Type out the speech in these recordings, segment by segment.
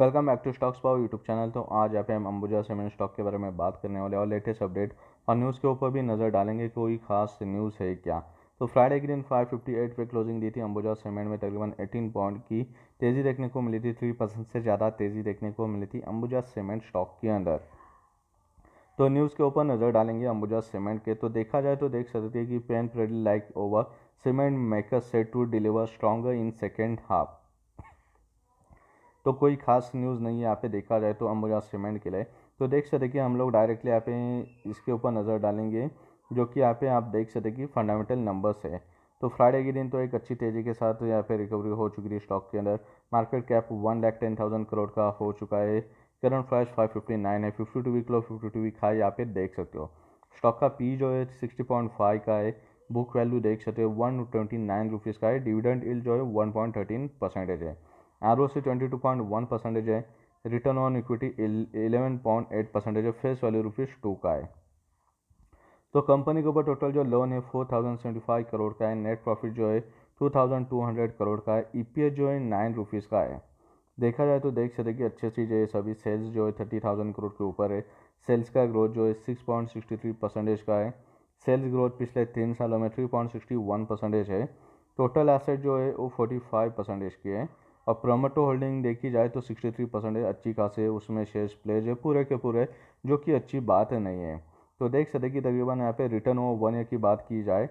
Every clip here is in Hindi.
वेलकम बैक टू स्टॉक्स पाओ यूट्यूब चैनल तो आज आप हम अंबुजा सीमेंट स्टॉक के बारे में बात करने वाले और लेटेस्ट अपडेट और न्यूज़ के ऊपर भी नज़र डालेंगे कोई खास न्यूज़ है क्या तो फ्राइडे के दिन 558 पे क्लोजिंग दी थी अंबुजा सीमेंट में तकरीबन 18 पॉइंट की तेज़ी देखने को मिली थी थ्री परसेंट से ज़्यादा तेज़ी देखने को मिली थी अंबुजा सीमेंट स्टॉक के अंदर तो न्यूज़ के ऊपर नज़र डालेंगे अंबुजा सीमेंट के तो देखा जाए तो देख सकते हैं कि पेन प्रेडी like over cement maker set to deliver stronger in second half तो कोई खास न्यूज़ नहीं है यहाँ पे देखा जाए तो अम्बुजा सीमेंट के लिए तो देख सकते कि हम लोग डायरेक्टली यहाँ पे इसके ऊपर नज़र डालेंगे जो कि यहाँ पे आप देख सकते कि फंडामेंटल नंबर्स है तो फ्राइडे के दिन तो एक अच्छी तेज़ी के साथ यहाँ पे रिकवरी हो चुकी है स्टॉक के अंदर market cap one lakh ten thousand crore का हो चुका है current price five fifty nine है fifty two week low fifty two week high यहाँ पे देख सकते हो स्टॉक का पी जो है सिक्सटी पॉइंट फाइव का है बुक वैल्यू देख सकते हो वन ट्वेंटी नाइन रुपीज़ का है डिविडेंड इल जो है वन पॉइंट थर्टीन परसेंटेज है R O C twenty two point one percentage है return on equity eleven point eight percentage है फेस वैल्यू रुपीज़ टू का है तो कंपनी के ऊपर टोटल जो लोन है four thousand seventy five crore का है नेट प्रॉफिट जो है two thousand two hundred crore का है ई पी एस जो है नाइन रुपीज़ का है देखा जाए तो देख सकते कि अच्छी चीज़ है सभी सेल्स जो है थर्टी थाउजेंड करोड़ के ऊपर है सेल्स का ग्रोथ जो है six point sixty three percentage का है सेल्स ग्रोथ पिछले तीन सालों में three point sixty one percentage है टोटल एसेट जो है वो फोर्टी फाइव परसेंटेज की है और प्रोमोटो होल्डिंग देखी जाए तो 63 परसेंटेज अच्छी खासी उसमें शेयर्स प्लेज है पूरे के पूरे जो कि अच्छी बात है नहीं है तो देख सकते कि तकरीबन यहाँ पे रिटर्न हो वन ईयर की बात की जाए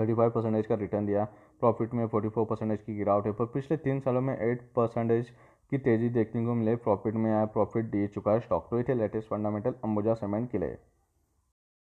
35 परसेंटेज का रिटर्न दिया प्रॉफिट में 44 परसेंटेज की गिरावट है पर पिछले तीन सालों में एट परसेंटेज की तेज़ी देखने को मिले प्रॉफिट में आया प्रॉफिट दे चुका है स्टॉक तो ये थे लेटेस्ट फंडामेंटल अंबुजा सीमेंट के लिए